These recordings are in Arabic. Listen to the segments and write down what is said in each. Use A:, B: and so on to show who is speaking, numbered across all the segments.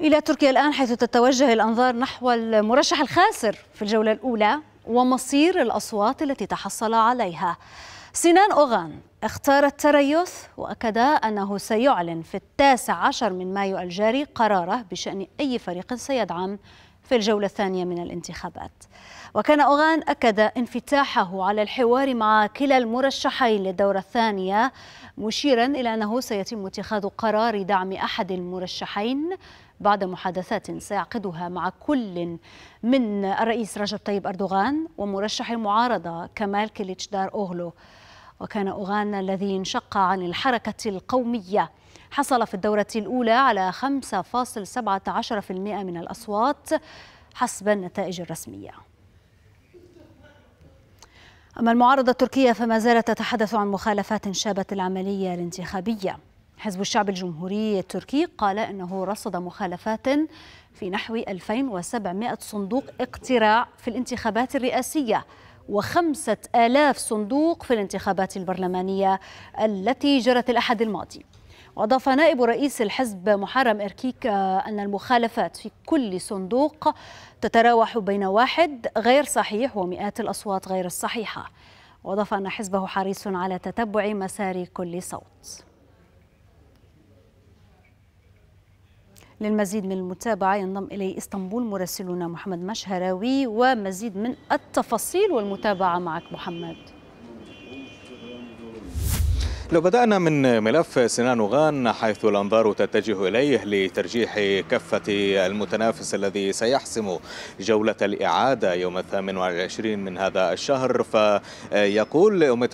A: إلى تركيا الآن حيث تتوجه الأنظار نحو المرشح الخاسر في الجولة الأولى ومصير الأصوات التي تحصل عليها سنان أوغان اختار التريث وأكد أنه سيعلن في التاسع عشر من مايو الجاري قراره بشأن أي فريق سيدعم في الجولة الثانية من الانتخابات وكان أوغان أكد انفتاحه على الحوار مع كلا المرشحين للدورة الثانية مشيرا إلى أنه سيتم اتخاذ قرار دعم أحد المرشحين بعد محادثات سيعقدها مع كل من الرئيس رجب طيب أردوغان ومرشح المعارضة كمال كليتشدار أوغلو وكان أوغان الذي انشق عن الحركة القومية حصل في الدورة الأولى على 5.17% من الأصوات حسب النتائج الرسمية أما المعارضة التركية فما زالت تتحدث عن مخالفات شابت العملية الانتخابية حزب الشعب الجمهوري التركي قال أنه رصد مخالفات في نحو 2700 صندوق اقتراع في الانتخابات الرئاسية وخمسة آلاف صندوق في الانتخابات البرلمانية التي جرت الأحد الماضي وأضاف نائب رئيس الحزب محرم إركيك آه، أن المخالفات في كل صندوق تتراوح بين واحد غير صحيح ومئات الأصوات غير الصحيحة وأضاف أن حزبه حريص على تتبع مسار كل صوت للمزيد من المتابعة ينضم إلي اسطنبول مراسلنا محمد مشهراوي ومزيد من التفاصيل والمتابعة معك محمد
B: لو بدأنا من ملف سنان وغان حيث الأنظار تتجه إليه لترجيح كفة المتنافس الذي سيحسم جولة الإعادة يوم الثامن والعشرين من هذا الشهر فيقول أم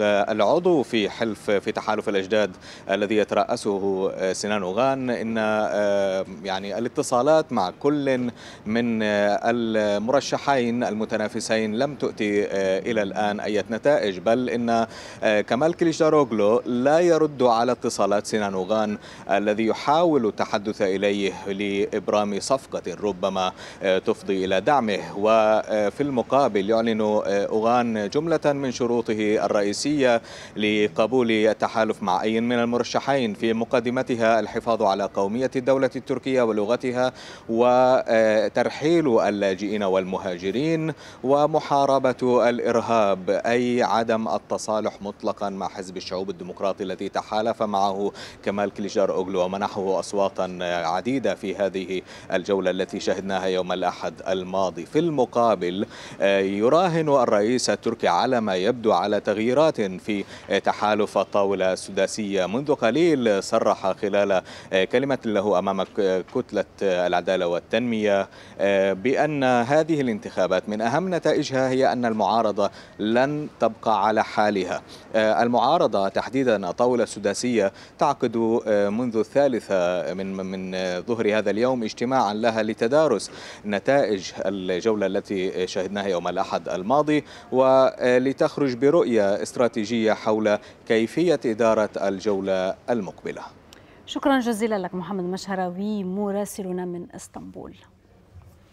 B: العضو في حلف في تحالف الأجداد الذي يترأسه سنان وغان إن آه، يعني الاتصالات مع كل من المرشحين المتنافسين لم تؤتي آه، إلى الآن أي نتائج بل إن آه، كمال كليشداروغلو كلو لا يرد على اتصالات سينانوغان الذي يحاول التحدث إليه لإبرام صفقة ربما آه، تفضي إلى دعمه وفي المقابل يعلن آه، أوغان جملة من شروطه الرئيسية لقبول التحالف مع أي من المرشحين في مقدمتها الحفاظ على قومية الدولة التركية ولغتها وترحيل اللاجئين والمهاجرين ومحاربة الإرهاب أي عدم التصالح مطلقا مع حزب الشعوب الحزب الديمقراطي الذي تحالف معه كمال كليجار أوغلو ومنحه أصواتا عديدة في هذه الجولة التي شهدناها يوم الأحد الماضي في المقابل يراهن الرئيس التركي على ما يبدو على تغييرات في تحالف الطاولة السداسية منذ قليل صرح خلال كلمة له أمام كتلة العدالة والتنمية بأن هذه الانتخابات من أهم نتائجها هي أن المعارضة لن تبقى على حالها المعارضة تحديدا الطاولة السداسية تعقد آه، منذ الثالثة من من ظهر هذا اليوم اجتماعا لها لتدارس نتائج الجولة التي شهدناها يوم الأحد الماضي ولتخرج آه، برؤية استراتيجية حول كيفية إدارة الجولة المقبلة
A: شكرا جزيلا لك محمد مشهراوي مراسلنا من اسطنبول